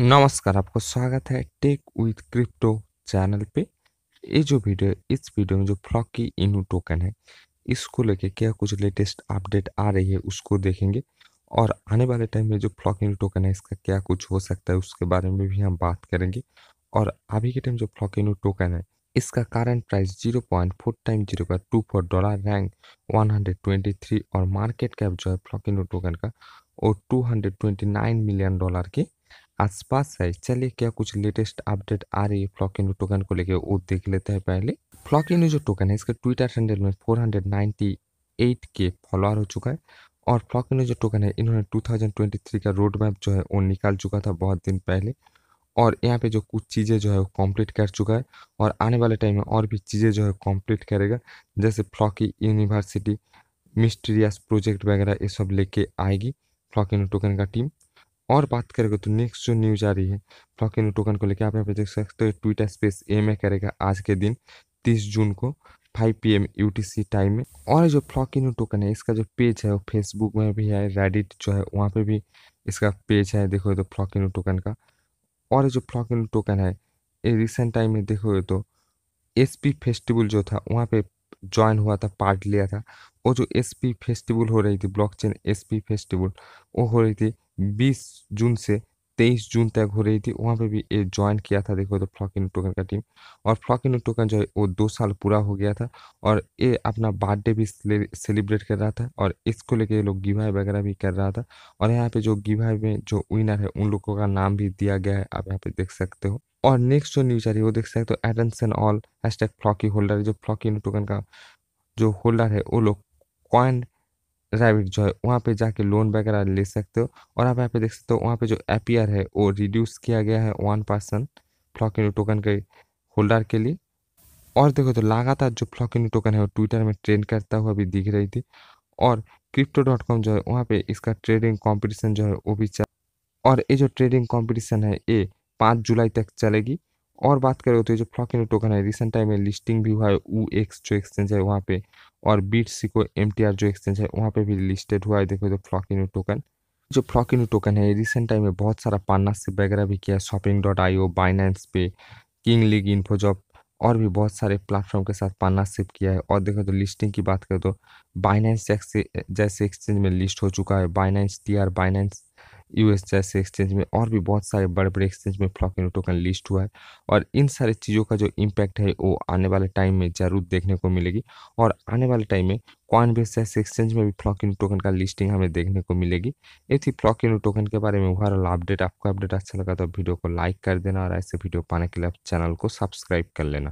नमस्कार आपको स्वागत है टेक विथ क्रिप्टो चैनल पे ये जो वीडियो इस वीडियो में जो फ्लॉकी इनू टोकन है इसको लेके क्या कुछ लेटेस्ट अपडेट आ रही है उसको देखेंगे और आने वाले टाइम में जो फ्लॉक इनू टोकन है इसका क्या कुछ हो सकता है उसके बारे में भी हम बात करेंगे और अभी के टाइम जो फ्लॉक इनू टोकन है इसका current price zero point four time zero का two four dollar rank one hundred twenty three और मार्केट कैप जो है फ्लॉक इनू टोकन का वो two hundred twenty nine million dollar के आसपास है चलिए क्या कुछ लेटेस्ट अपडेट आ रही है फ्लॉक इन टोकन को लेके वो देख लेते हैं पहले इन जो टोकन है इसका ट्विटर हैंडल में 498 के फॉलोअर हो चुका है और फ्लॉक इन जो टोकन है इन्होंने 2023 का रोड मैप जो है वो निकाल चुका था बहुत दिन पहले और यहाँ पे जो कुछ चीज़ें जो है वो कम्प्लीट कर चुका है और आने वाले टाइम में और भी चीज़ें जो है कम्प्लीट करेगा जैसे फ्लॉकी यूनिवर्सिटी मिस्टीरियस प्रोजेक्ट वगैरह ये सब लेके आएगी फ्लॉकिनो टोकन का टीम और बात करेगा तो नेक्स्ट जो न्यूज आ रही है फ्लॉक इन टोकन को लेकर आप यहाँ पे देख सकते हो ट्विटर स्पेस ए में करेगा आज के दिन तीस जून को 5 पी एम यू टाइम में और जो फ्लॉक इन टोकन है इसका जो पेज है वो फेसबुक में भी है रेडिट जो है वहाँ पे भी इसका पेज है देखो तो फ्लॉक इन टोकन का और जो फ्लॉक इन टोकन है ये रिसेंट टाइम में देखो तो एस पी फेस्टिवल जो था वहाँ पे ज्वाइन हुआ था पार्ट लिया था वो जो एस पी फेस्टिवल हो रही थी ब्लॉकचेन एस पी फेस्टिवल वो हो रही थी बीस जून से तेईस जून तक हो रही थी वहाँ पे भी ये ज्वाइन किया था देखो तो फ्लॉक इन टोकन का टीम और फ्लॉक इन टोकन जो है वो दो साल पूरा हो गया था और ये अपना बर्थडे भी सेलिब्रेट कर रहा था और इसको लेके ये लोग गिवाई वगैरह भी कर रहा था और यहाँ पे जो गिवाई में जो विनर है उन लोगों का नाम भी दिया गया है आप यहाँ पे देख सकते हो और नेक्स्ट जो न्यूज आ रही है वो देख सकते हो Adams and all hashtag Floki holder जो फ्लॉकी टोकन का जो होल्डर है वो लोग क्वाइन रैबिट जो है वहाँ पे जाके लोन वगैरह ले सकते हो और आप यहाँ पे देख सकते हो वहाँ पे जो एपीआर है वो रिड्यूस किया गया है वन परसेंट फ्लॉकिन टोकन के होल्डर के लिए और देखो तो लगातार जो फ्लॉकिन टोकन है वो ट्विटर में ट्रेंड करता हुआ भी दिख रही थी और क्रिप्टो डॉट कॉम जो है वहाँ पे इसका ट्रेडिंग कॉम्पिटिशन जो है वो भी चल और ये जो ट्रेडिंग कॉम्पिटिशन है ये पाँच जुलाई तक चलेगी और बात करें तो जो फ्लॉकिनो टोकन है रिसेंट टाइम में लिस्टिंग भी हुआ है ऊ एक्स जो एक्सचेंज है वहाँ पे और बीट सी को एम टी आर जो एक्सचेंज है वहाँ पे भी लिस्टेड हुआ है देखो तो फ्लॉकिनो टोकन जो फ्लॉकिनो टोकन है रिसेंट टाइम में बहुत सारा पार्टनरशिप वगैरह भी किया है shopping dot I O Binance पे किंग लीग इन्फोजॉब और भी बहुत सारे प्लेटफॉर्म के साथ पार्टनरशिप किया है और देखो तो लिस्टिंग की बात करें तो बाइनेंस जैसे जैसे एक्सचेंज में लिस्ट हो चुका है Binance T R Binance US जैसे एक्सचेंज में और भी बहुत सारे बड़े बड़े एक्सचेंज में फ्लॉक इन टोकन लिस्ट हुआ है और इन सारी चीज़ों का जो इम्पैक्ट है वो आने वाले टाइम में ज़रूर देखने को मिलेगी और आने वाले टाइम में कॉइनबेस बेस जैसे एक्सचेंज में भी फ्लॉक इन टोकन का लिस्टिंग हमें देखने को मिलेगी ये थी इन टोकन के बारे में ओवरऑल अपडेट आपको अपडेट अच्छा लगा तो वीडियो को लाइक कर देना और ऐसे वीडियो पाने के लिए आप चैनल को सब्सक्राइब कर लेना